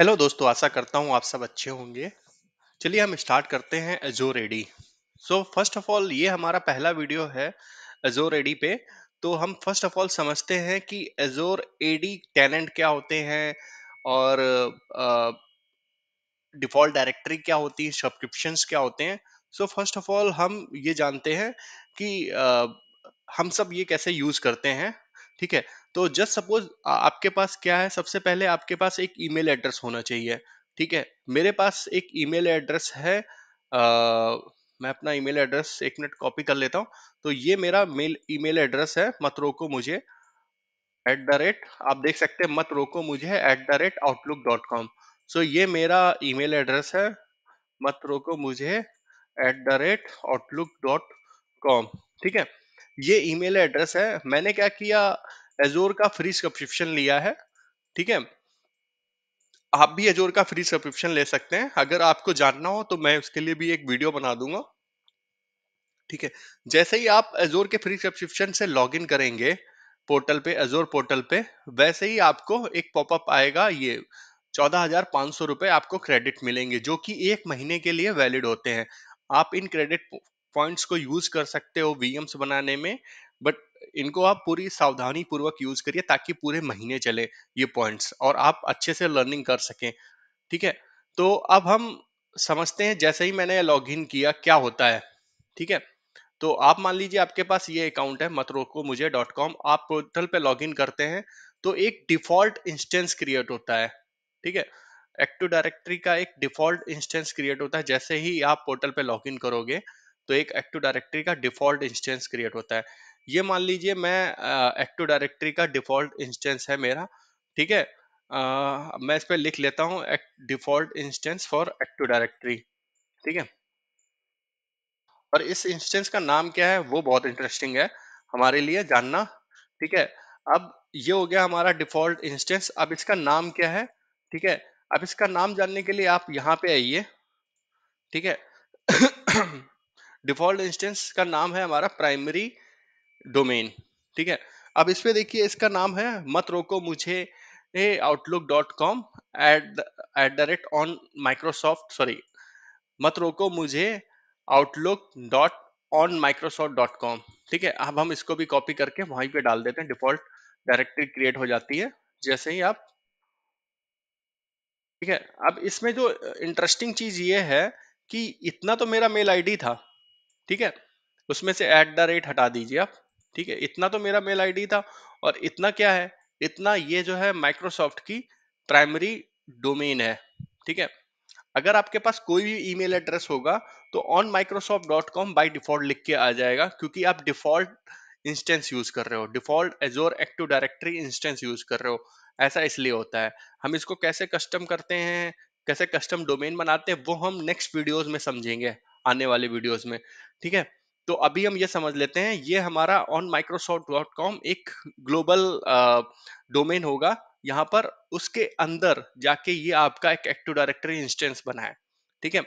Hello दोस्तों आशा करता हूँ आप सब अच्छे होंगे चलिए हम स्टार्ट करते हैं Azure ready so first of all ये हमारा पहला वीडियो है एजोर एडी पे तो हम फर्स्ट ऑफ ऑल समझते हैं कि एजोर एडी टैलेंट क्या होते हैं और डिफॉल्ट डायरेक्टरी क्या होती है सब्सक्रिप्शन क्या होते हैं सो फर्स्ट ऑफ ऑल हम ये जानते हैं कि uh, हम सब ये कैसे यूज करते हैं ठीक है तो जस्ट सपोज आपके पास क्या है सबसे पहले आपके पास एक ईमेल एड्रेस होना चाहिए ठीक है मेरे पास एक ईमेल एड्रेस है आ, मैं अपना ईमेल एड्रेस एक मिनट कॉपी कर लेता हूँ तो ये मेरा मेल ईमेल एड्रेस है मत रोको मुझे एट द रेट आप देख सकते हैं मत रोको मुझे at the rate Outlook dot com so ये मेरा ईमेल एड्रेस है मत रोको मुझे at the rate Outlook dot com ठीक है ये ईमेल एड्रेस है मैंने क्या किया एजोर का फ्री सब्सक्रिप्शन लिया है ठीक है आप भी एजोर का फ्री सब्सक्रिप्शन ले सकते हैं अगर आपको जानना हो तो मैं उसके लिए भी एक वीडियो बना दूंगा ठीक है जैसे ही आप एजोर के फ्री सब्सक्रिप्शन से लॉगिन करेंगे पोर्टल पे एजोर पोर्टल पे वैसे ही आपको एक पॉपअप आएगा ये चौदह हजार पांच सौ रुपए आपको क्रेडिट मिलेंगे जो कि एक महीने के लिए वैलिड होते हैं आप इन क्रेडिट पॉइंट्स को यूज कर सकते हो वीएम्स बनाने में बट इनको आप पूरी सावधानी पूर्वक यूज करिए ताकि पूरे महीने चले ये पॉइंट्स और आप अच्छे से लर्निंग कर सकें ठीक है तो अब हम समझते हैं जैसे ही मैंने लॉग इन किया क्या होता है ठीक है तो आप मान लीजिए आपके पास ये अकाउंट है मत रोको मुझे डॉट कॉम आप पोर्टल पे लॉग इन करते हैं तो एक डिफॉल्ट इंस्टेंस क्रिएट होता है ठीक है एक्टिव डायरेक्टरी का एक डिफॉल्ट इंस्टेंस क्रिएट होता है जैसे ही आप पोर्टल पे लॉग इन करोगे तो एक एक्टिव डायरेक्टरी का डिफॉल्ट इंस्टेंस क्रिएट होता है ये मान लीजिए मैं एक्टिव डायरेक्टरी का डिफॉल्ट इंस्टेंस है मेरा ठीक है आ, मैं इस पर लिख लेता हूँ default instance for active directory ठीक है और इस इंस्टेंस का नाम क्या है वो बहुत इंटरेस्टिंग है हमारे लिए जानना ठीक है अब ये हो गया हमारा डिफॉल्ट इंस्टेंस अब इसका नाम क्या है ठीक है अब इसका नाम जानने के लिए आप यहाँ पे आइए ठीक है डिफॉल्ट इंस्टेंस का नाम है हमारा प्राइमरी डोमेन ठीक है अब इस पर देखिए इसका नाम है मत रोको मुझे Outlook dot com at at the rate on Microsoft sorry मत रोको मुझे Outlook dot on Microsoft dot com ठीक है अब हम इसको भी कॉपी करके वहीं पे डाल देते हैं डिफॉल्ट डायरेक्टरी क्रिएट हो जाती है जैसे ही आप ठीक है अब इसमें जो इंटरेस्टिंग चीज ये है कि इतना तो मेरा मेल आईडी था ठीक है उसमें से एट द रेट हटा दीजिए आप ठीक है इतना तो मेरा मेल आईडी था और इतना क्या है इतना ये जो है माइक्रोसॉफ्ट की प्राइमरी डोमेन है ठीक है अगर आपके पास कोई भी ईमेल एड्रेस होगा तो on Microsoft dot com by default लिख के आ जाएगा क्योंकि आप डिफॉल्ट इंस्टेंस यूज कर रहे हो default Azure active directory instance use कर रहे हो ऐसा इसलिए होता है हम इसको कैसे कस्टम करते हैं कैसे कस्टम डोमेन बनाते हैं वो हम नेक्स्ट वीडियोज में समझेंगे आने वाले वीडियोस में ठीक है तो अभी हम ये समझ लेते हैं ये हमारा ऑन माइक्रोसॉफ्ट डॉट कॉम एक ग्लोबल डोमेन होगा यहाँ पर उसके अंदर जाके ये आपका एक एक्टिव डायरेक्टरी इंस्टेंस बना है ठीक है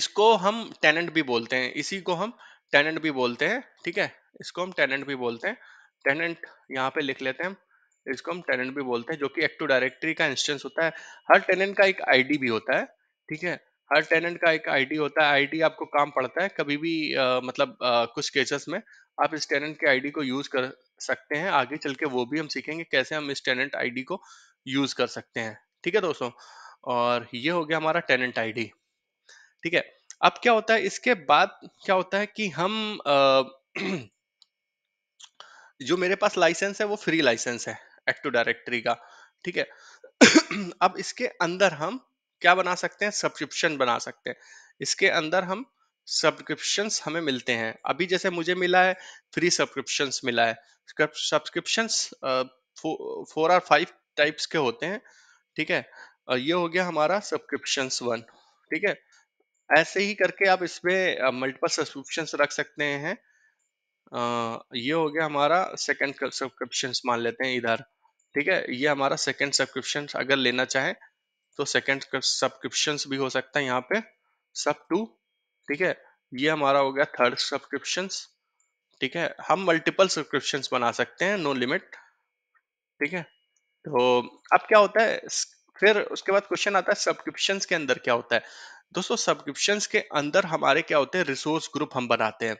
इसको हम टेनेंट भी बोलते हैं इसी को हम टेनेंट भी बोलते हैं ठीक है इसको हम टेनेंट भी बोलते हैं टेनेंट यहाँ पे लिख लेते हैं इसको हम टेनेंट भी बोलते हैं जो कि एक्टिव डायरेक्टरी का इंस्टेंस होता है हर टेनेंट का एक आईडी भी होता है ठीक है हर टेनेंट का एक आईडी होता है आईडी आपको काम पड़ता है कभी भी आ, मतलब आ, कुछ केसेस में आप इस टेनेंट के आईडी को यूज कर सकते हैं आगे चल के वो भी हम सीखेंगे कैसे हम इस टेनेंट आईडी को यूज कर सकते हैं ठीक है दोस्तों और ये हो गया हमारा टेनेंट आईडी ठीक है अब क्या होता है इसके बाद क्या होता है कि हम आ, जो मेरे पास लाइसेंस है वो फ्री लाइसेंस है एक्टिव डायरेक्टरी का ठीक है अब इसके अंदर हम क्या बना सकते हैं सब्सक्रिप्शन बना सकते हैं इसके अंदर हम सब्सक्रिप्शन हमें मिलते हैं अभी जैसे मुझे मिला है फ्री सब्सक्रिप्शन मिला है सब्सक्रिप्शन फोर और फाइव टाइप्स के होते हैं ठीक है और ये हो गया हमारा सब्सक्रिप्शन वन ठीक है ऐसे ही करके आप इसमें मल्टीपल सब्सक्रिप्शन रख सकते हैं आ, ये हो गया हमारा सेकंड सब्सक्रिप्शन मान लेते हैं इधर ठीक है ये हमारा सेकंड सब्सक्रिप्शन अगर लेना चाहें तो सेकेंड सब्सक्रिप्शन भी हो सकता है यहाँ पे सब टू ठीक है ये हमारा हो गया थर्ड सब्सक्रिप्शन ठीक है हम मल्टीपल सब्सक्रिप्शन बना सकते हैं नो लिमिट ठीक है तो अब क्या होता है फिर उसके बाद क्वेश्चन आता है सब्सक्रिप्शन के अंदर क्या होता है दोस्तों सब्सक्रिप्शन के अंदर हमारे क्या होते हैं रिसोर्स ग्रुप हम बनाते हैं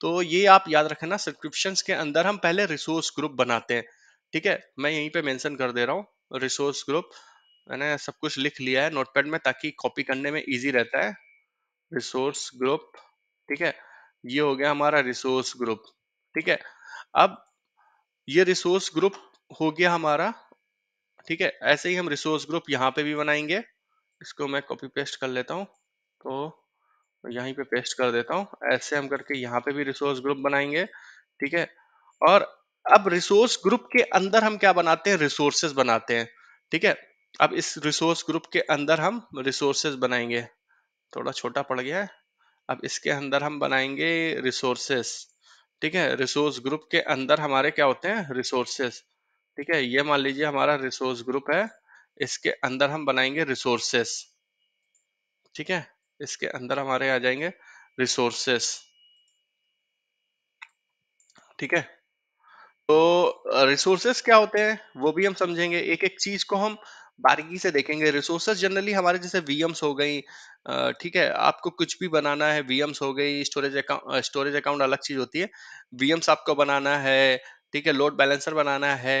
तो ये आप याद रखना सब्सक्रिप्शन के अंदर हम पहले रिसोर्स ग्रुप बनाते हैं ठीक है मैं यहीं पे मेंशन कर दे रहा हूँ रिसोर्स ग्रुप मैंने सब कुछ लिख लिया है नोटपैड में ताकि कॉपी करने में इजी रहता है रिसोर्स ग्रुप ठीक है ये हो गया हमारा रिसोर्स ग्रुप ठीक है अब ये रिसोर्स ग्रुप हो गया हमारा ठीक है ऐसे ही हम रिसोर्स ग्रुप यहाँ पे भी बनाएंगे इसको मैं कॉपी पेस्ट कर लेता हूँ तो यहीं पे पेस्ट कर देता हूँ ऐसे हम करके यहाँ पे भी रिसोर्स ग्रुप बनाएंगे ठीक है और अब रिसोर्स ग्रुप के अंदर हम क्या बनाते हैं रिसोर्सेस बनाते हैं ठीक है अब इस रिसोर्स ग्रुप के अंदर हम रिसोर्सेज बनाएंगे थोड़ा छोटा पड़ गया है अब इसके अंदर हम बनाएंगे रिसोर्सेस ठीक है रिसोर्स ग्रुप के अंदर हमारे क्या होते हैं रिसोर्सेस ठीक है ये मान लीजिए हमारा रिसोर्स ग्रुप है इसके अंदर हम बनाएंगे रिसोर्सेस ठीक है इसके अंदर हमारे आ जाएंगे रिसोर्सेस ठीक है तो रिसोर्सेस क्या होते हैं वो भी हम समझेंगे एक एक चीज को हम बारीकी से देखेंगे रिसोर्सेज जनरली हमारे जैसे वीएम्स हो गई ठीक है आपको कुछ भी बनाना है वीएम्स हो गई स्टोरेज अकाउंट स्टोरेज अकाउंट अलग चीज होती है वीएम्स आपको बनाना है ठीक है लोड बैलेंसर बनाना है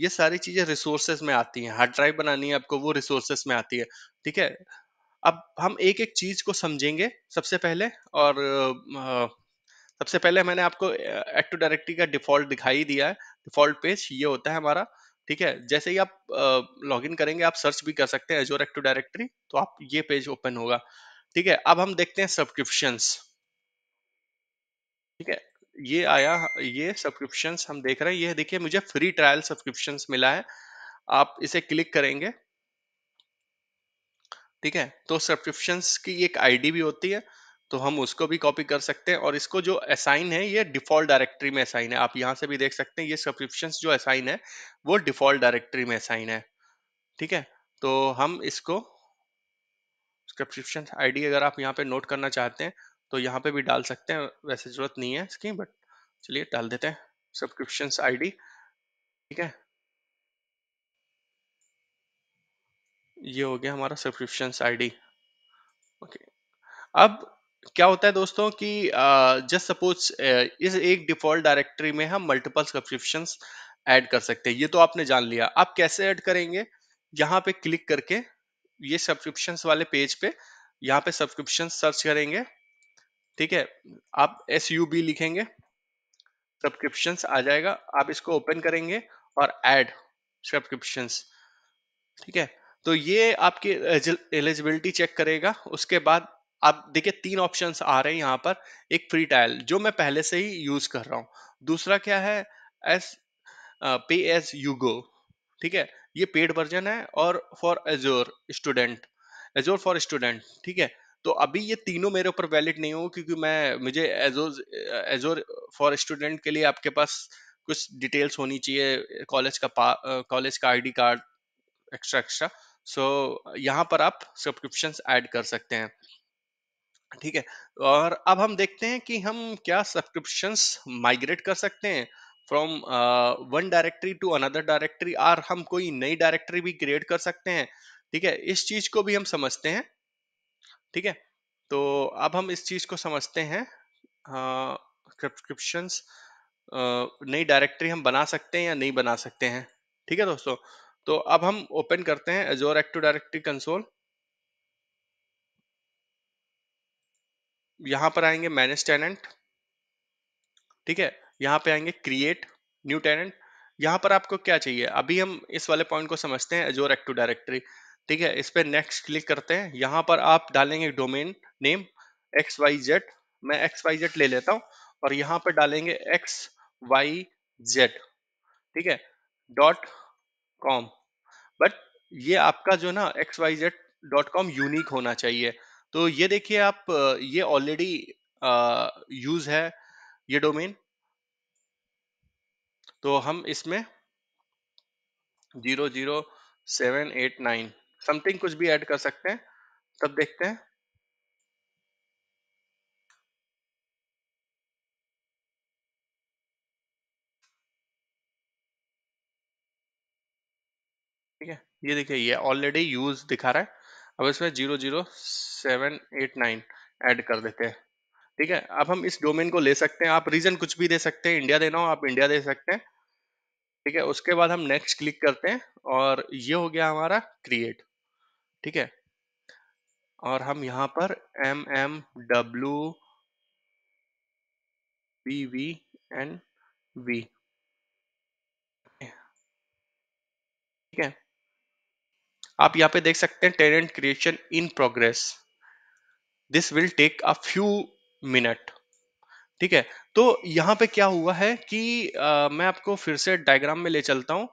ये सारी चीजें रिसोर्सेज में आती हैं हार्ड ड्राइव बनानी है आपको वो रिसोर्सेज में आती है ठीक है अब हम एक एक चीज को समझेंगे सबसे पहले और सबसे पहले मैंने आपको एक्टिव डायरेक्टरी का डिफॉल्ट दिखाई दिया है डिफॉल्ट पेज ये होता है हमारा ठीक है जैसे ही आप लॉग इन करेंगे आप सर्च भी कर सकते हैं एजोर एक्टिव डायरेक्टरी तो आप ये पेज ओपन होगा ठीक है अब हम देखते हैं सब्सक्रिप्शन ठीक है ये आया ये सब्सक्रिप्शन हम देख रहे हैं ये देखिए मुझे फ्री ट्रायल सब्सक्रिप्शन मिला है आप इसे क्लिक करेंगे ठीक है तो सब्सक्रिप्शन की एक आईडी भी होती है तो हम उसको भी कॉपी कर सकते हैं और इसको जो असाइन है ये डिफॉल्ट डायरेक्टरी में असाइन है आप यहाँ से भी देख सकते हैं ये सब्सक्रिप्शन जो असाइन है वो डिफॉल्ट डायरेक्टरी में असाइन है ठीक है तो हम इसको सब्सक्रिप्शन आईडी अगर आप यहाँ पे नोट करना चाहते हैं तो यहाँ पे भी डाल सकते हैं वैसे जरूरत नहीं है इसकी बट चलिए डाल देते हैं सब्सक्रिप्शन आई ठीक है ये हो गया हमारा सब्सक्रिप्शन आई ओके अब क्या होता है दोस्तों कि जस्ट सपोज इस एक डिफॉल्ट डायरेक्टरी में हम मल्टीपल सब्सक्रिप्शन ऐड कर सकते हैं ये तो आपने जान लिया आप कैसे ऐड करेंगे यहाँ पे क्लिक करके ये सब्सक्रिप्शन वाले पेज पे यहाँ पे सब्सक्रिप्शन सर्च करेंगे ठीक है आप एस यू बी लिखेंगे सब्सक्रिप्शन आ जाएगा आप इसको ओपन करेंगे और एड सब्सक्रिप्शन ठीक है तो ये आपकी एलिजिबिलिटी चेक करेगा उसके बाद अब देखिए तीन ऑप्शन आ रहे हैं यहाँ पर एक फ्री टायल जो मैं पहले से ही यूज कर रहा हूँ दूसरा क्या है एस पे एज यू गो ठीक है ये पेड वर्जन है और for Azure student Azure for student ठीक है तो अभी ये तीनों मेरे ऊपर वैलिड नहीं होगा क्योंकि मैं मुझे एजोर एजोर फॉर स्टूडेंट के लिए आपके पास कुछ डिटेल्स होनी चाहिए कॉलेज का कॉलेज का ID card extra extra so यहाँ पर आप सब्सक्रिप्शन ऐड कर सकते हैं ठीक है और अब हम देखते हैं कि हम क्या सब्सक्रिप्शन माइग्रेट कर सकते हैं from one directory to another directory और हम कोई नई डायरेक्टरी भी क्रिएट कर सकते हैं ठीक है इस चीज को भी हम समझते हैं ठीक है तो अब हम इस चीज को समझते हैं uh, uh नई डायरेक्टरी हम बना सकते हैं या नहीं बना सकते हैं ठीक है दोस्तों तो अब हम ओपन करते हैं एजोर एक्टिव डायरेक्टरी कंसोल यहां पर आएंगे मैनेज टेनेंट ठीक है यहां पे आएंगे क्रिएट न्यू टेनेंट यहां पर आपको क्या चाहिए अभी हम इस वाले पॉइंट को समझते हैं एजोर एक्टिव डायरेक्टरी ठीक है इस पर नेक्स्ट क्लिक करते हैं यहां पर आप डालेंगे domain name X Y Z मैं एक्स वाई जेड ले लेता हूं और यहां पर डालेंगे एक्स वाई जेड ठीक है डॉट कॉम बट ये आपका जो ना X Y Z dot com unique होना चाहिए तो ये देखिए आप ये ऑलरेडी यूज है ये डोमेन तो हम इसमें zero zero seven eight nine something कुछ भी ऐड कर सकते हैं तब देखते हैं ठीक है ये देखिए ये ऑलरेडी यूज दिखा रहा है अब इसमें zero zero seven eight nine add कर देते हैं ठीक है अब हम इस डोमेन को ले सकते हैं आप रीजन कुछ भी दे सकते हैं इंडिया देना हो आप इंडिया दे सकते हैं ठीक है उसके बाद हम नेक्स्ट क्लिक करते हैं और ये हो गया हमारा क्रिएट ठीक है और हम यहाँ पर M M W B V N V ठीक है आप यहाँ पे देख सकते हैं tenant creation in progress this will take a few minute ठीक है तो यहाँ पे क्या हुआ है कि आ, मैं आपको फिर से डायग्राम में ले चलता हूँ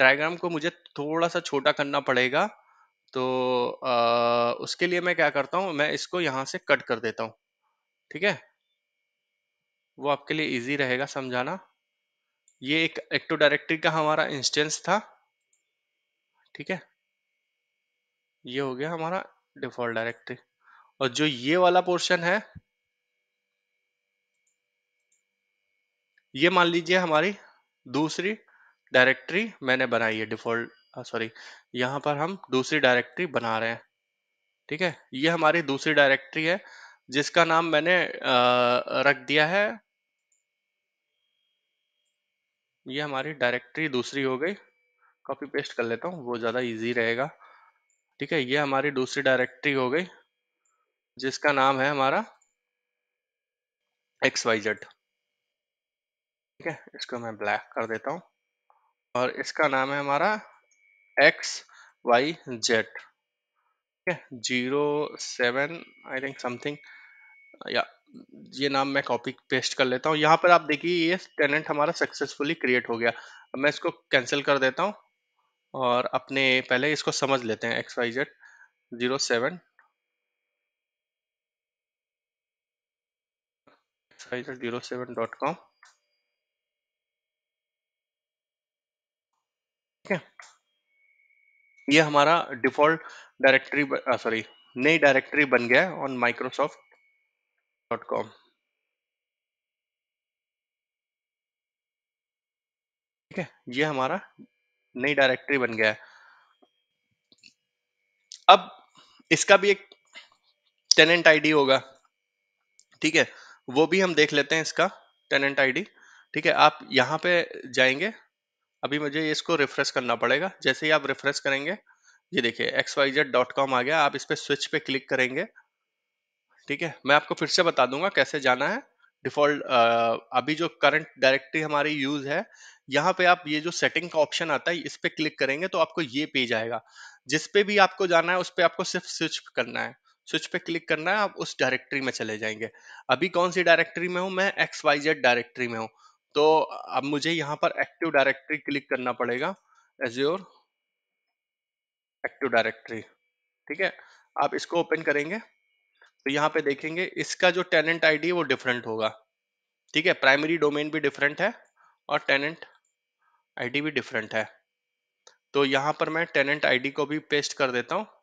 डायग्राम को मुझे थोड़ा सा छोटा करना पड़ेगा तो आ, उसके लिए मैं क्या करता हूँ मैं इसको यहाँ से कट कर देता हूँ ठीक है वो आपके लिए इजी रहेगा समझाना ये एक एक्टो तो डायरेक्टरी का हमारा इंस्टेंस था ठीक है ये हो गया हमारा डिफॉल्ट डायरेक्टरी और जो ये वाला पोर्शन है ये मान लीजिए हमारी दूसरी डायरेक्टरी मैंने बनाई है डिफॉल्ट सॉरी यहां पर हम दूसरी डायरेक्टरी बना रहे हैं ठीक है ये हमारी दूसरी डायरेक्टरी है जिसका नाम मैंने आ, रख दिया है ये हमारी डायरेक्टरी दूसरी हो गई कॉपी पेस्ट कर लेता हूँ वो ज़्यादा इजी रहेगा ठीक है ये हमारी दूसरी डायरेक्टरी हो गई जिसका नाम है हमारा एक्स वाई जेड ठीक है इसको मैं ब्लैक कर देता हूँ और इसका नाम है हमारा एक्स वाई जेड ठीक है zero seven I think something या ये नाम मैं कॉपी पेस्ट कर लेता हूँ यहाँ पर आप देखिए ये टेनेंट हमारा सक्सेसफुली क्रिएट हो गया अब मैं इसको कैंसिल कर देता हूँ और अपने पहले इसको समझ लेते हैं X Y Z zero seven X Y Z zero seven dot com ठीक है ये हमारा डिफॉल्ट डायरेक्टरी सॉरी नई डायरेक्टरी बन गया है ऑन माइक्रोसॉफ्ट डॉट कॉम ठीक है ये हमारा नई डायरेक्टरी बन गया है अब इसका भी एक टेनेंट आईडी होगा ठीक है वो भी हम देख लेते हैं इसका टेनेंट आईडी ठीक है आप यहां पे जाएंगे अभी मुझे इसको रिफ्रेश करना पड़ेगा जैसे ही आप रिफ्रेश करेंगे ये देखिए X Y Z dot com आ गया आप इस पर स्विच पे क्लिक करेंगे ठीक है मैं आपको फिर से बता दूंगा कैसे जाना है डिफॉल्ट uh, अभी जो करंट डायरेक्टरी हमारी यूज है यहाँ पे आप ये जो सेटिंग का ऑप्शन आता है इस पे क्लिक करेंगे तो आपको ये पेज आएगा जिस पे भी आपको जाना है उस पे आपको सिर्फ स्विच करना है स्विच पे क्लिक करना है आप उस डायरेक्टरी में चले जाएंगे अभी कौन सी डायरेक्टरी में हूँ मैं एक्स वाई जेड डायरेक्टरी में हूँ तो अब मुझे यहाँ पर एक्टिव डायरेक्टरी क्लिक करना पड़ेगा एज योर एक्टिव डायरेक्टरी ठीक है आप इसको ओपन करेंगे तो यहाँ पे देखेंगे इसका जो टेनेंट आई है वो डिफरेंट होगा ठीक है प्राइमरी डोमेन भी डिफरेंट है और टेनेंट आई भी डिफरेंट है तो यहां पर मैं टेनेंट आईडी को भी पेस्ट कर देता हूं ठीक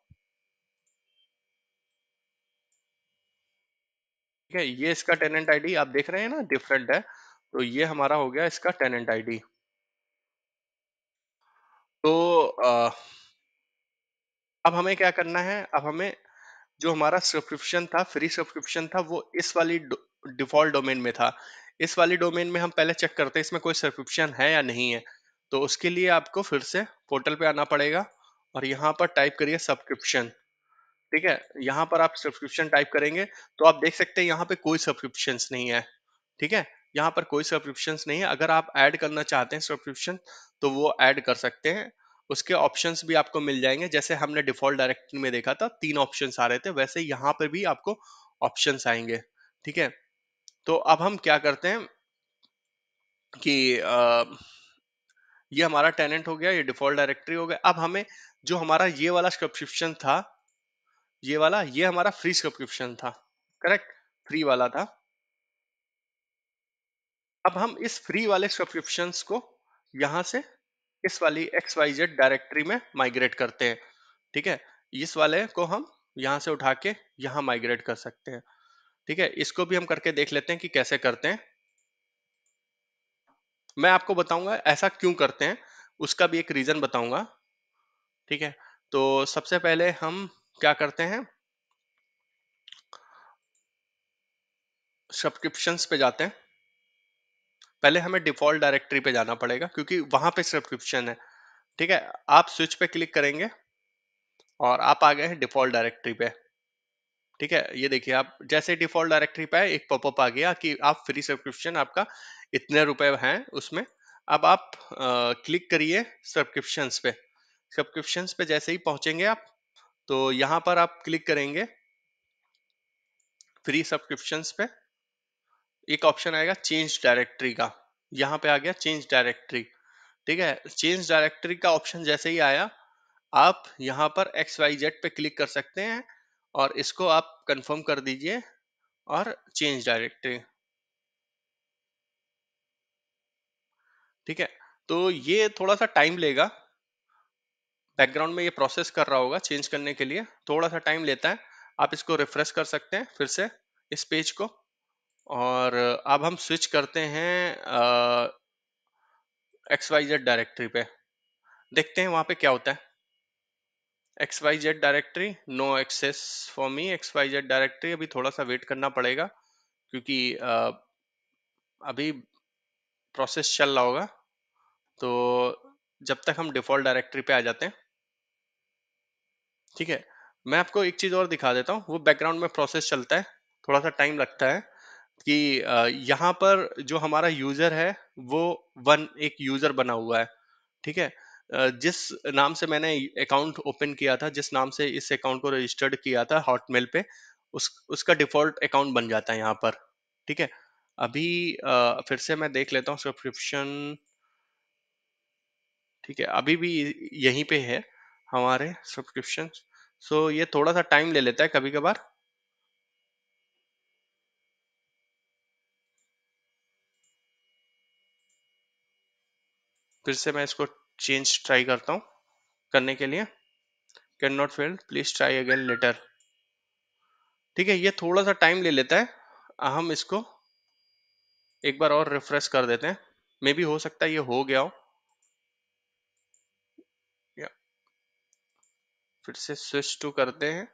है ये इसका टेनेंट आईडी आप देख रहे हैं ना डिफरेंट है तो ये हमारा हो गया इसका टेनेंट आईडी तो आ, अब हमें क्या करना है अब हमें जो हमारा सब्सक्रिप्शन था फ्री सब्सक्रिप्शन था वो इस वाली डिफॉल्ट डोमेन में था इस वाली डोमेन में हम पहले चेक करते हैं इसमें कोई सब्सक्रिप्शन है या नहीं है तो उसके लिए आपको फिर से पोर्टल पे आना पड़ेगा और यहाँ पर टाइप करिए सब्सक्रिप्शन ठीक है यहाँ पर आप सब्सक्रिप्शन टाइप करेंगे तो आप देख सकते हैं यहाँ पे कोई सब्सक्रिप्शन नहीं है ठीक है यहाँ पर कोई सब्सक्रिप्शन नहीं है अगर आप ऐड करना चाहते हैं सब्सक्रिप्शन तो वो ऐड कर सकते हैं उसके ऑप्शंस भी आपको मिल जाएंगे जैसे हमने डिफॉल्ट डायरेक्टरी में देखा था तीन ऑप्शंस आ रहे थे वैसे यहाँ पर भी आपको ऑप्शंस आएंगे ठीक है तो अब हम क्या करते हैं कि आ, ये हमारा टेनेंट हो गया ये डिफॉल्ट डायरेक्टरी हो गया अब हमें जो हमारा ये वाला सब्सक्रिप्शन था ये वाला ये हमारा फ्री सब्सक्रिप्शन था करेक्ट फ्री वाला था अब हम इस फ्री वाले सब्सक्रिप्शन को यहां से इस वाली एक्स वाई जेड डायरेक्टरी में माइग्रेट करते हैं ठीक है इस वाले को हम यहाँ से उठा के यहाँ माइग्रेट कर सकते हैं ठीक है इसको भी हम करके देख लेते हैं कि कैसे करते हैं मैं आपको बताऊंगा ऐसा क्यों करते हैं उसका भी एक रीजन बताऊंगा ठीक है तो सबसे पहले हम क्या करते हैं सब्सक्रिप्शन पे जाते हैं पहले हमें डिफॉल्ट डायरेक्टरी पे जाना पड़ेगा क्योंकि वहां पे सब्सक्रिप्शन है ठीक है आप स्विच पे क्लिक करेंगे और आप आ गए हैं डिफॉल्ट डायरेक्टरी पे ठीक है ये देखिए आप जैसे डिफॉल्ट डायरेक्टरी पे एक पॉपअप आ गया कि आप फ्री सब्सक्रिप्शन आपका इतने रुपए हैं उसमें अब आप आ, क्लिक करिए सब्सक्रिप्शन पे सब्सक्रिप्शन पे जैसे ही पहुंचेंगे आप तो यहाँ पर आप क्लिक करेंगे फ्री सब्सक्रिप्शन पे एक ऑप्शन आएगा चेंज डायरेक्टरी का यहाँ पे आ गया चेंज डायरेक्टरी ठीक है चेंज डायरेक्टरी का ऑप्शन जैसे ही आया आप यहाँ पर एक्स वाई जेड पे क्लिक कर सकते हैं और इसको आप कंफर्म कर दीजिए और चेंज डायरेक्टरी ठीक है तो ये थोड़ा सा टाइम लेगा बैकग्राउंड में ये प्रोसेस कर रहा होगा चेंज करने के लिए थोड़ा सा टाइम लेता है आप इसको रिफ्रेश कर सकते हैं फिर से इस पेज को और अब हम स्विच करते हैं एक्स वाई जेड डायरेक्टरी पे देखते हैं वहाँ पे क्या होता है X Y Z directory no access for me X Y Z directory अभी थोड़ा सा वेट करना पड़ेगा क्योंकि uh, अभी प्रोसेस चल रहा होगा तो जब तक हम डिफॉल्ट डायरेक्टरी पे आ जाते हैं ठीक है मैं आपको एक चीज़ और दिखा देता हूँ वो बैकग्राउंड में प्रोसेस चलता है थोड़ा सा टाइम लगता है कि यहाँ पर जो हमारा यूजर है वो वन एक यूजर बना हुआ है ठीक है जिस नाम से मैंने अकाउंट ओपन किया था जिस नाम से इस अकाउंट को रजिस्टर्ड किया था हॉटमेल पे उस उसका डिफॉल्ट अकाउंट बन जाता है यहाँ पर ठीक है अभी फिर से मैं देख लेता हूँ सब्सक्रिप्शन ठीक है अभी भी यहीं पे है हमारे सब्सक्रिप्शन सो ये थोड़ा सा टाइम ले लेता है कभी कभार फिर से मैं इसको चेंज ट्राई करता हूँ करने के लिए can not fail please try again later ठीक है ये थोड़ा सा टाइम ले लेता है हम इसको एक बार और रिफ्रेश कर देते हैं मे भी हो सकता है ये हो गया हो या फिर से स्विच टू करते हैं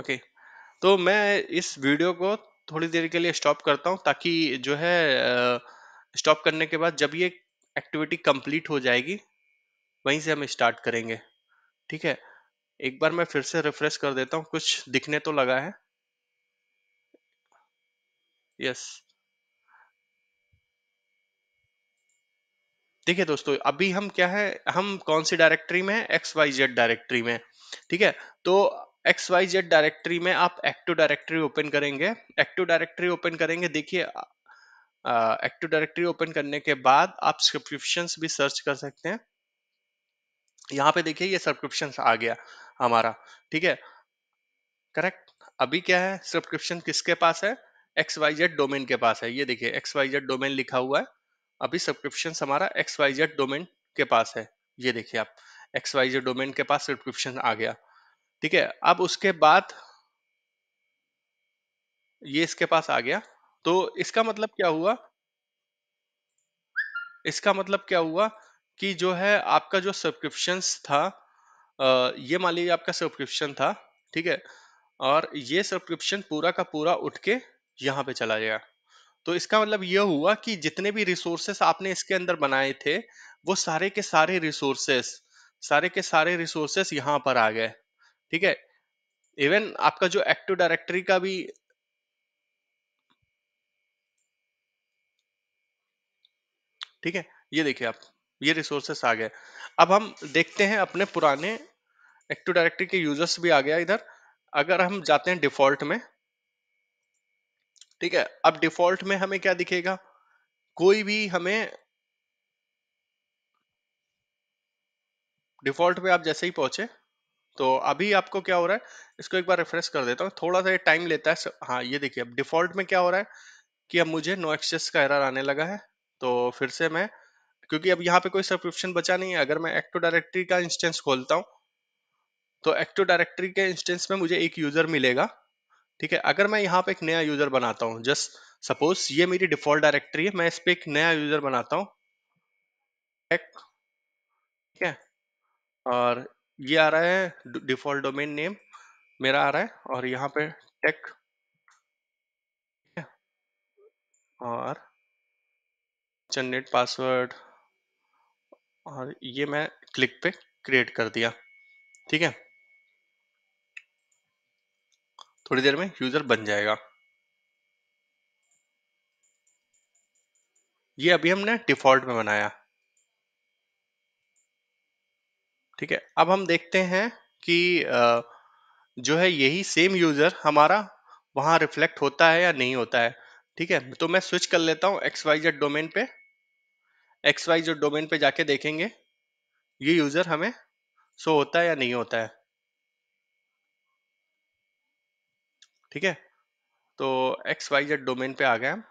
ओके okay. तो मैं इस वीडियो को थोड़ी देर के लिए स्टॉप करता हूँ ताकि जो है स्टॉप करने के बाद जब ये एक्टिविटी कंप्लीट हो जाएगी वहीं से हम स्टार्ट करेंगे ठीक है एक बार मैं फिर से रिफ्रेश कर देता हूँ कुछ दिखने तो लगा है यस ठीक है दोस्तों अभी हम क्या है हम कौन सी डायरेक्टरी में है एक्स वाई जेड डायरेक्टरी में ठीक है तो एक्स वाई जेड डायरेक्टरी में आप एक्टिव डायरेक्टरी ओपन करेंगे एक्टिव डायरेक्टरी ओपन करेंगे देखिए एक्टिव डायरेक्टरी ओपन करने के बाद आप सब्सक्रिप्शन भी सर्च कर सकते हैं यहाँ पे देखिए ये सब्सक्रिप्शन आ गया हमारा ठीक है करेक्ट अभी क्या है सब्सक्रिप्शन किसके पास है एक्स वाई जेड डोमेन के पास है ये देखिए एक्स वाई जेड डोमेन लिखा हुआ है अभी सब्सक्रिप्शन हमारा एक्स वाई जेड डोमेन के पास है ये देखिए आप एक्स वाई जेड डोमेन के पास सब्सक्रिप्शन आ गया ठीक है अब उसके बाद ये इसके पास आ गया तो इसका मतलब क्या हुआ इसका मतलब क्या हुआ कि जो है आपका जो सब्सक्रिप्शन था ये मान लीजिए आपका सब्सक्रिप्शन था ठीक है और ये सब्सक्रिप्शन पूरा का पूरा उठ के यहाँ पे चला गया तो इसका मतलब यह हुआ कि जितने भी रिसोर्सेस आपने इसके अंदर बनाए थे वो सारे के सारे रिसोर्सेस सारे के सारे रिसोर्सेस यहाँ पर आ गए ठीक है इवन आपका जो एक्टिव डायरेक्टरी का भी ठीक है ये देखिए आप ये रिसोर्सेस आ गए अब हम देखते हैं अपने पुराने एक्टिव डायरेक्टरी के यूजर्स भी आ गया इधर अगर हम जाते हैं डिफॉल्ट में ठीक है अब डिफॉल्ट में हमें क्या दिखेगा कोई भी हमें डिफॉल्ट में आप जैसे ही पहुंचे तो अभी आपको क्या हो रहा है इसको एक बार रिफ्रेश कर देता हूँ थोड़ा सा ये टाइम लेता है हाँ ये देखिए अब डिफॉल्ट में क्या हो रहा है कि अब मुझे नो एक्सेस का एरर आने लगा है तो फिर से मैं क्योंकि अब यहाँ पे कोई सब्सक्रिप्शन बचा नहीं है अगर मैं एक्टो डायरेक्टरी का इंस्टेंस खोलता हूँ तो एक्टो डायरेक्टरी के इंस्टेंस में मुझे एक यूजर मिलेगा ठीक है अगर मैं यहाँ पे एक नया यूजर बनाता हूँ जस्ट सपोज ये मेरी डिफॉल्ट डायरेक्टरी है मैं इस पर एक नया यूजर बनाता हूँ ठीक है और ये आ रहा है डिफॉल्ट डोमेन नेम मेरा आ रहा है और यहाँ पे टेक और जनरेट पासवर्ड और ये मैं क्लिक पे क्रिएट कर दिया ठीक है थोड़ी देर में यूजर बन जाएगा ये अभी हमने डिफॉल्ट में बनाया ठीक है अब हम देखते हैं कि जो है यही सेम यूजर हमारा वहां रिफ्लेक्ट होता है या नहीं होता है ठीक है तो मैं स्विच कर लेता हूं एक्स वाई जेड डोमेन पे एक्स वाई जेड डोमेन पे जाके देखेंगे ये यूजर हमें शो होता है या नहीं होता है ठीक है तो एक्स वाई जेड डोमेन पे आ गए हम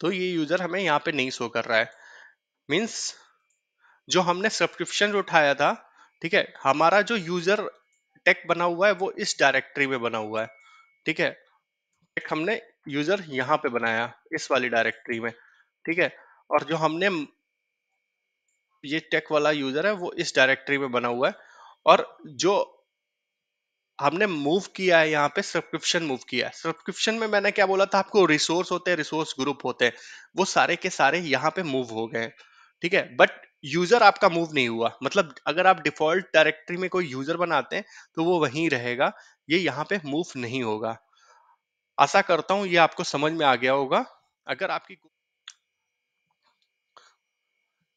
तो ये यूजर हमें यहां पे नहीं शो कर रहा है मीन्स जो हमने सब्सक्रिप्शन उठाया था ठीक है हमारा जो यूजर टेक बना हुआ है वो इस डायरेक्टरी में बना हुआ है ठीक है टेक हमने यूजर यहाँ पे बनाया इस वाली डायरेक्टरी में ठीक है और जो हमने ये टेक वाला यूजर है वो इस डायरेक्टरी में बना हुआ है और जो हमने मूव किया है यहाँ पे सब्सक्रिप्शन मूव किया है सब्सक्रिप्शन में मैंने क्या बोला था आपको रिसोर्स होते हैं रिसोर्स ग्रुप होते हैं वो सारे के सारे यहाँ पे मूव हो गए ठीक है बट यूजर आपका मूव नहीं हुआ मतलब अगर आप डिफॉल्ट डायरेक्टरी में कोई यूजर बनाते हैं तो वो वहीं रहेगा ये यहाँ पे मूव नहीं होगा आशा करता हूं ये आपको समझ में आ गया होगा अगर आपकी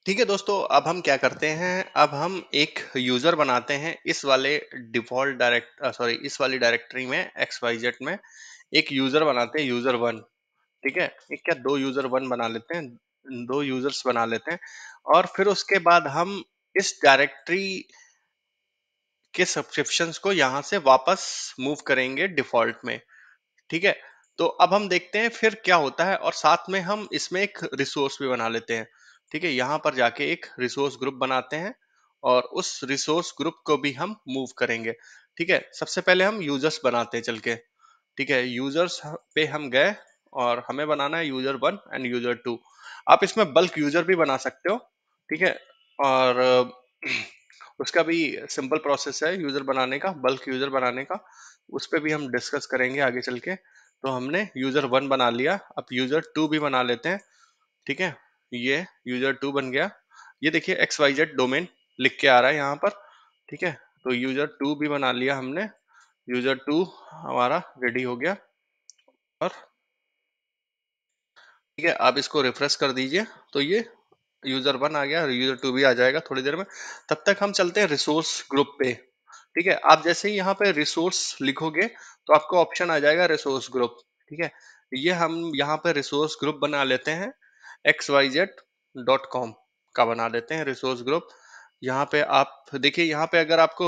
ठीक है दोस्तों अब हम क्या करते हैं अब हम एक यूजर बनाते हैं इस वाले डिफॉल्ट डायरेक्ट सॉरी इस वाली डायरेक्टरी में एक्स वाई जेड में एक यूजर बनाते हैं यूजर वन ठीक है एक क्या दो यूजर वन बना लेते हैं दो यूजर्स बना लेते हैं और फिर उसके बाद हम इस डायरेक्टरी के सब्सक्रिप्शन को यहाँ से वापस मूव करेंगे डिफॉल्ट में ठीक है तो अब हम देखते हैं फिर क्या होता है और साथ में हम इसमें एक रिसोर्स भी बना लेते हैं ठीक है यहाँ पर जाके एक रिसोर्स ग्रुप बनाते हैं और उस रिसोर्स ग्रुप को भी हम मूव करेंगे ठीक है सबसे पहले हम यूजर्स बनाते हैं चल के ठीक है यूजर्स पे हम गए और हमें बनाना है user one and user two आप इसमें बल्क यूजर भी बना सकते हो ठीक है और उसका भी सिंपल प्रोसेस है यूजर बनाने का बल्क यूजर बनाने का उस पर भी हम डिस्कस करेंगे आगे चल के तो हमने यूजर वन बना लिया अब यूजर टू भी बना लेते हैं ठीक है ये यूजर टू बन गया ये देखिए एक्स वाई जेड डोमेन लिख के आ रहा है यहाँ पर ठीक है तो यूजर टू भी बना लिया हमने यूजर टू हमारा रेडी हो गया और ठीक है आप इसको रिफ्रेश कर दीजिए तो ये यूजर वन आ गया यूजर टू भी आ जाएगा थोड़ी देर में तब तक हम चलते हैं रिसोर्स ग्रुप पे ठीक है आप जैसे ही यहाँ पे रिसोर्स लिखोगे तो आपको ऑप्शन आ जाएगा रिसोर्स ग्रुप ठीक है ये हम यहाँ पे रिसोर्स ग्रुप बना लेते हैं X Y Z dot com का बना लेते हैं रिसोर्स ग्रुप यहाँ पे आप देखिए यहाँ पे अगर आपको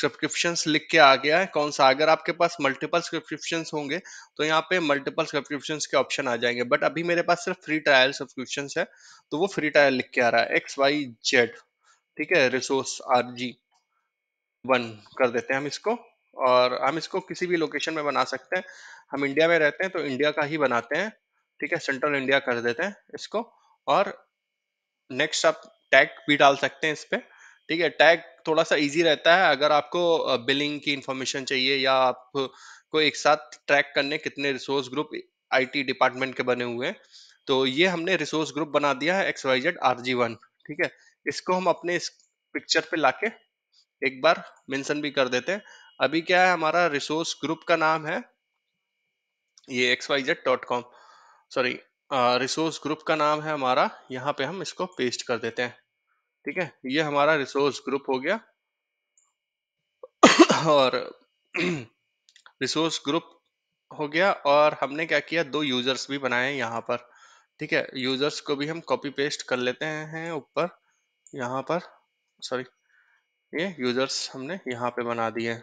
सब्सक्रिप्शन uh, लिख के आ गया है कौन सा अगर आपके पास मल्टीपल सब्सक्रिप्शन होंगे तो यहाँ पे मल्टीपल सब्सक्रिप्शन के ऑप्शन आ जाएंगे बट अभी मेरे पास सिर्फ फ्री ट्रायल सब्सक्रिप्शन है तो वो फ्री ट्रायल लिख के आ रहा है एक्स वाई जेड ठीक है रिसोर्स आर जी वन कर देते हैं हम इसको और हम इसको किसी भी लोकेशन में बना सकते हैं हम इंडिया में रहते हैं तो इंडिया का ही बनाते हैं ठीक है सेंट्रल इंडिया कर देते हैं इसको और नेक्स्ट आप टैग भी डाल सकते हैं इस पर ठीक है टैग थोड़ा सा इजी रहता है अगर आपको बिलिंग की इंफॉर्मेशन चाहिए या आपको एक साथ ट्रैक करने कितने रिसोर्स ग्रुप आईटी डिपार्टमेंट के बने हुए हैं तो ये हमने रिसोर्स ग्रुप बना दिया है X Y Z R G one ठीक है इसको हम अपने इस पिक्चर पे लाके एक बार मेंशन भी कर देते हैं अभी क्या है हमारा रिसोर्स ग्रुप का नाम है ये X Y Z dot com sorry resource group का नाम है हमारा यहाँ पे हम इसको पेस्ट कर देते हैं ठीक है ये हमारा रिसोर्स ग्रुप हो गया और रिसोर्स ग्रुप हो गया और हमने क्या किया दो यूजर्स भी बनाए यहाँ पर ठीक है यूजर्स को भी हम कॉपी पेस्ट कर लेते हैं ऊपर यहाँ पर सॉरी ये यूजर्स हमने यहाँ पे बना दिए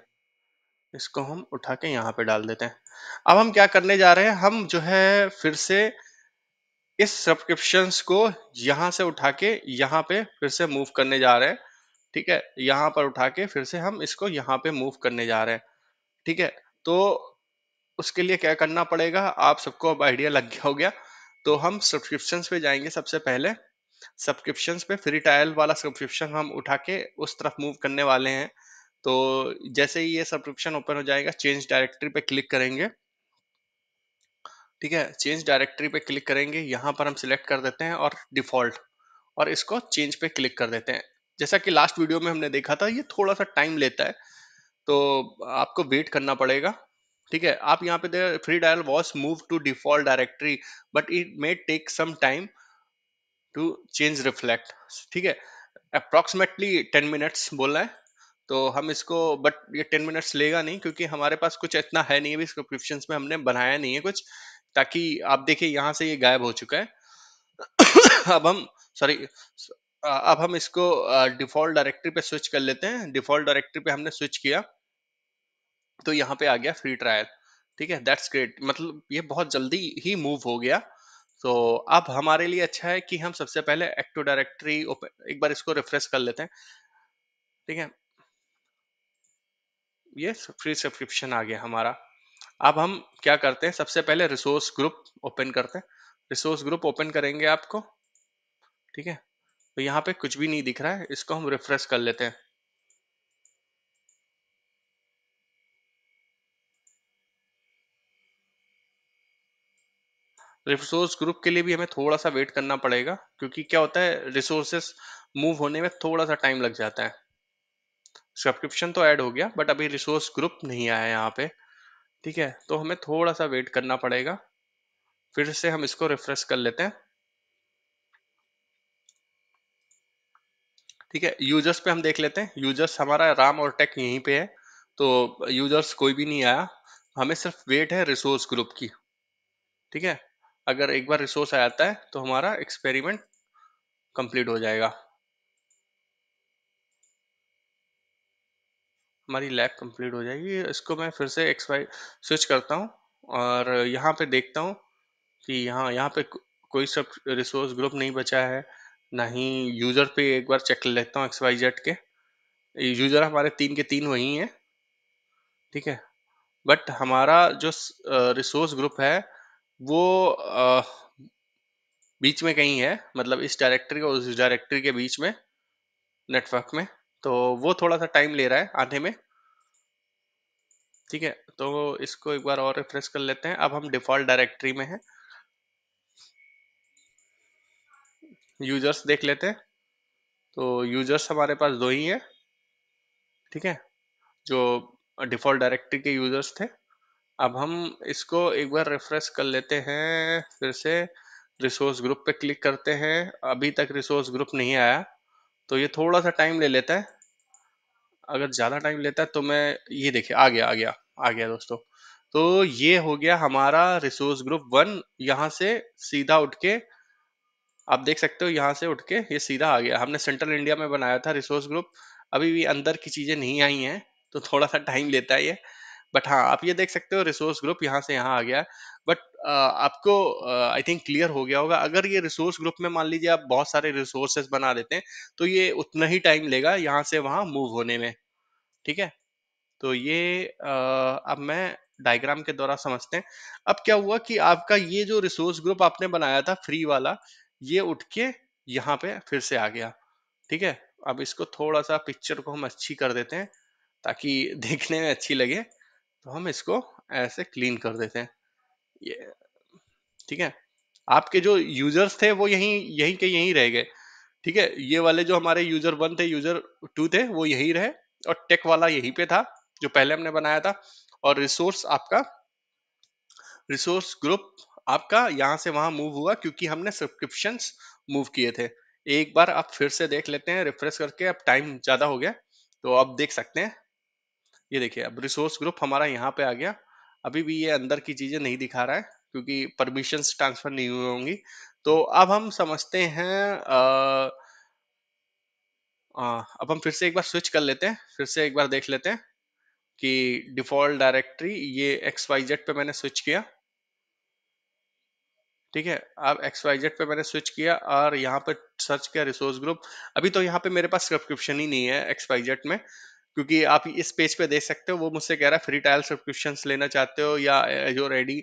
इसको हम उठा के यहाँ पे डाल देते हैं अब हम क्या करने जा रहे हैं हम जो है फिर से इस सब्सक्रिप्शन को यहां से उठा के यहाँ पे फिर से मूव करने जा रहे हैं ठीक है यहाँ पर उठा के फिर से हम इसको यहाँ पे मूव करने जा रहे हैं ठीक है तो उसके लिए क्या करना पड़ेगा आप सबको अब आइडिया लग गया हो गया तो हम सब्सक्रिप्शन पे जाएंगे सबसे पहले सब्सक्रिप्शन पे फ्री ट्रायल वाला सब्सक्रिप्शन हम उठा के उस तरफ मूव करने वाले हैं तो जैसे ही ये सब्सक्रिप्शन ओपन हो जाएगा चेंज डायरेक्टरी पे क्लिक करेंगे ठीक है चेंज डायरेक्टरी पे क्लिक करेंगे यहाँ पर हम सिलेक्ट कर देते हैं और डिफॉल्ट और इसको चेंज पे क्लिक कर देते हैं जैसा कि लास्ट वीडियो में हमने देखा था ये थोड़ा सा टाइम लेता है तो आपको वेट करना पड़ेगा ठीक है आप यहाँ पे free dial was move to default directory but it may take some time to change reflect ठीक है अप्रॉक्सीमेटली टेन मिनट्स बोला है तो हम इसको बट ये टेन मिनट्स लेगा नहीं क्योंकि हमारे पास कुछ इतना है नहीं अभी सब्सक्रिप्शन में हमने बनाया नहीं है कुछ ताकि आप देखिए यहां से ये गायब हो चुका है अब हम सॉरी अब हम इसको डिफॉल्ट डायरेक्टरी पे स्विच कर लेते हैं डिफॉल्ट डायरेक्टरी पे हमने स्विच किया तो यहाँ पे आ गया फ्री ट्रायल ठीक है दैट्स ग्रेट मतलब ये बहुत जल्दी ही मूव हो गया तो अब हमारे लिए अच्छा है कि हम सबसे पहले एक्टो डायरेक्टरी ओपन एक बार इसको रिफ्रेश कर लेते हैं ठीक है ये फ्री सब्सक्रिप्शन आ गया हमारा अब हम क्या करते हैं सबसे पहले रिसोर्स ग्रुप ओपन करते हैं रिसोर्स ग्रुप ओपन करेंगे आपको ठीक है तो यहाँ पे कुछ भी नहीं दिख रहा है इसको हम रिफ्रेश कर लेते हैं रिसोर्स ग्रुप के लिए भी हमें थोड़ा सा वेट करना पड़ेगा क्योंकि क्या होता है रिसोर्सेस मूव होने में थोड़ा सा टाइम लग जाता है सब्सक्रिप्शन तो ऐड हो गया बट अभी रिसोर्स ग्रुप नहीं आया यहाँ पे ठीक है तो हमें थोड़ा सा वेट करना पड़ेगा फिर से हम इसको रिफ्रेश कर लेते हैं ठीक है यूजर्स पे हम देख लेते हैं यूजर्स हमारा राम और टेक यहीं पे है तो यूजर्स कोई भी नहीं आया हमें सिर्फ वेट है रिसोर्स ग्रुप की ठीक है अगर एक बार रिसोर्स आ जाता है तो हमारा एक्सपेरिमेंट कंप्लीट हो जाएगा हमारी लैब कंप्लीट हो जाएगी इसको मैं फिर से एक्स वाई स्विच करता हूँ और यहाँ पे देखता हूँ कि यहाँ यहाँ पे कोई सब रिसोर्स ग्रुप नहीं बचा है ना ही यूज़र पे एक बार चेक लेता हूँ एक्स वाई जेड के यूज़र हमारे तीन के तीन वही हैं ठीक है बट हमारा जो रिसोर्स ग्रुप है वो आ, बीच में कहीं है मतलब इस डायरेक्टरी और उस डायरेक्टरी के बीच में नेटवर्क में तो वो थोड़ा सा टाइम ले रहा है आने में ठीक है तो इसको एक बार और रिफ्रेश कर लेते हैं अब हम डिफॉल्ट डायरेक्टरी में हैं यूजर्स देख लेते हैं तो यूजर्स हमारे पास दो ही हैं ठीक है जो डिफॉल्ट डायरेक्टरी के यूजर्स थे अब हम इसको एक बार रिफ्रेश कर लेते हैं फिर से रिसोर्स ग्रुप पे क्लिक करते हैं अभी तक रिसोर्स ग्रुप नहीं आया तो ये थोड़ा सा टाइम ले लेता है अगर ज़्यादा टाइम लेता है तो मैं ये देखिए आ गया आ गया आ गया दोस्तों तो ये हो गया हमारा रिसोर्स ग्रुप वन यहाँ से सीधा उठ के आप देख सकते हो यहाँ से उठ के ये सीधा आ गया हमने सेंट्रल इंडिया में बनाया था रिसोर्स ग्रुप अभी भी अंदर की चीज़ें नहीं आई हैं तो थोड़ा सा टाइम लेता है ये बट हाँ आप ये देख सकते हो रिसोर्स ग्रुप यहाँ से यहाँ आ गया है बट आपको आई थिंक क्लियर हो गया होगा अगर ये रिसोर्स ग्रुप में मान लीजिए आप बहुत सारे रिसोर्सेस बना देते हैं तो ये उतना ही टाइम लेगा यहाँ से वहाँ मूव होने में ठीक है तो ये आ, अब मैं डायग्राम के द्वारा समझते हैं अब क्या हुआ कि आपका ये जो रिसोर्स ग्रुप आपने बनाया था फ्री वाला ये उठ के यहाँ पे फिर से आ गया ठीक है अब इसको थोड़ा सा पिक्चर को हम अच्छी कर देते हैं ताकि देखने में अच्छी लगे तो हम इसको ऐसे क्लीन कर देते हैं ये ठीक है आपके जो यूजर्स थे वो यहीं यहीं के यहीं रह गए ठीक है ये वाले जो हमारे यूजर वन थे यूजर टू थे वो यहीं रहे और टेक वाला यहीं पे था जो पहले हमने बनाया था और रिसोर्स आपका रिसोर्स ग्रुप आपका यहाँ से वहां मूव हुआ क्योंकि हमने सब्सक्रिप्शन मूव किए थे एक बार आप फिर से देख लेते हैं रिफ्रेश करके अब टाइम ज्यादा हो गया तो आप देख सकते हैं ये देखिए अब रिसोर्स ग्रुप हमारा यहाँ पे आ गया अभी भी ये अंदर की चीजें नहीं दिखा रहा है क्योंकि परमिशन ट्रांसफर नहीं हुई होंगी तो अब हम समझते हैं आ, आ, अब हम फिर से एक बार स्विच कर लेते हैं फिर से एक बार देख लेते हैं कि डिफॉल्ट डायरेक्टरी ये एक्स वाई जेड पे मैंने स्विच किया ठीक है अब एक्स वाई जेड पे मैंने स्विच किया और यहाँ पे सर्च किया रिसोर्स ग्रुप अभी तो यहाँ पे मेरे पास सब्सक्रिप्शन ही नहीं है एक्स वाई जेड में क्योंकि आप इस पेज पे देख सकते हो वो मुझसे कह रहा है फ्री ट्रायल सब्सक्रिप्शन लेना चाहते हो या एजो रेडी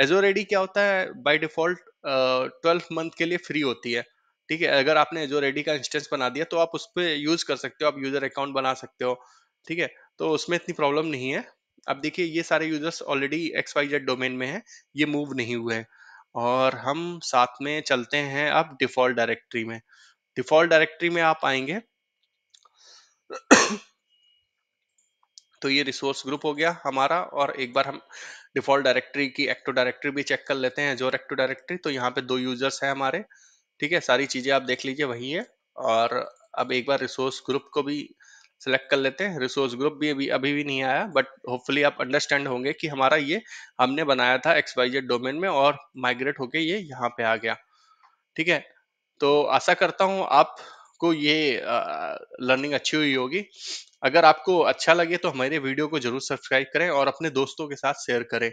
एजो रेडी क्या होता है बाय डिफॉल्ट ट्वेल्थ मंथ के लिए फ्री होती है ठीक है अगर आपने एजो रेडी का इंस्टेंस बना दिया तो आप उस पर यूज कर सकते हो आप यूजर अकाउंट बना सकते हो ठीक है तो उसमें इतनी प्रॉब्लम नहीं है अब देखिए ये सारे users already X Y Z domain में है ये मूव नहीं हुए हैं और हम साथ में चलते हैं अब डिफॉल्ट डायरेक्टरी में डिफॉल्ट डायरेक्टरी में आप आएंगे तो ये रिसोर्स ग्रुप हो गया हमारा और एक बार हम डिफॉल्ट डायरेक्टरी की एक्टो डायरेक्टरी भी चेक कर लेते हैं जोर एक्टो डायरेक्टरी तो यहाँ पे दो यूजर्स हैं हमारे ठीक है सारी चीज़ें आप देख लीजिए वही है और अब एक बार रिसोर्स ग्रुप को भी सेलेक्ट कर लेते हैं रिसोर्स ग्रुप भी अभी अभी भी नहीं आया बट होपफुली आप अंडरस्टैंड होंगे कि हमारा ये हमने बनाया था एक्स वाई जेड डोमेन में और माइग्रेट होके ये यहाँ पे आ गया ठीक है तो आशा करता हूँ आपको ये लर्निंग अच्छी हुई होगी अगर आपको अच्छा लगे तो हमारे वीडियो को जरूर सब्सक्राइब करें और अपने दोस्तों के साथ शेयर करें